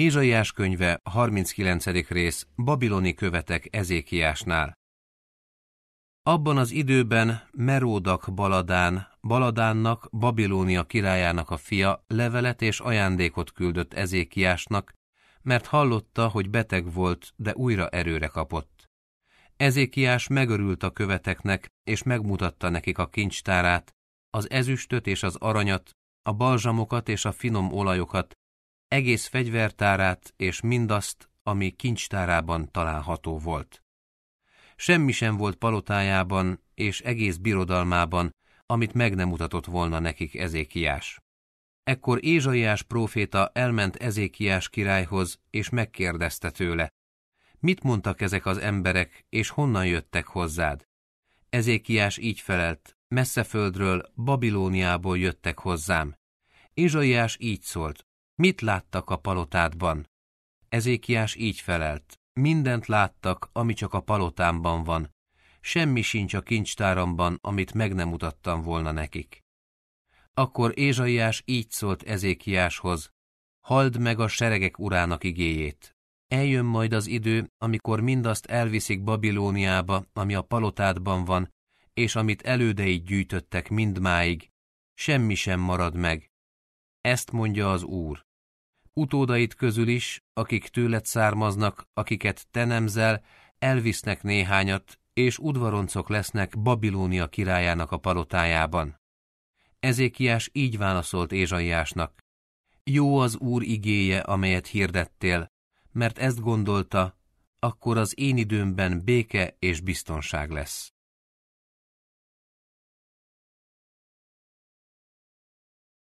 Ézsaiás könyve, 39. rész, babiloni követek Ezékiásnál. Abban az időben Meródak Baladán, Baladánnak, Babilónia királyának a fia levelet és ajándékot küldött Ezékiásnak, mert hallotta, hogy beteg volt, de újra erőre kapott. Ezékiás megörült a követeknek, és megmutatta nekik a kincstárát, az ezüstöt és az aranyat, a balzsamokat és a finom olajokat, egész fegyvertárát és mindazt, ami kincstárában található volt. Semmi sem volt palotájában és egész birodalmában, amit meg nem mutatott volna nekik Ezékiás. Ekkor Ézsaiás próféta elment Ezékiás királyhoz, és megkérdezte tőle, mit mondtak ezek az emberek, és honnan jöttek hozzád? Ezékiás így felelt, messze földről, Babilóniából jöttek hozzám. Ézsaiás így szólt, Mit láttak a palotádban? Ezékiás így felelt. Mindent láttak, ami csak a palotámban van. Semmi sincs a kincstáramban, amit meg nem mutattam volna nekik. Akkor Ézsaiás így szólt Ezékiáshoz. Hald meg a seregek urának igéjét. Eljön majd az idő, amikor mindazt elviszik Babilóniába, ami a palotádban van, és amit elődeit gyűjtöttek mindmáig, semmi sem marad meg, ezt mondja az Úr. Utódait közül is, akik tőled származnak, akiket te nemzel, elvisznek néhányat, és udvaroncok lesznek Babilónia királyának a palotájában. Ezékiás így válaszolt Ézsaiásnak. Jó az Úr igéje, amelyet hirdettél, mert ezt gondolta, akkor az én időmben béke és biztonság lesz.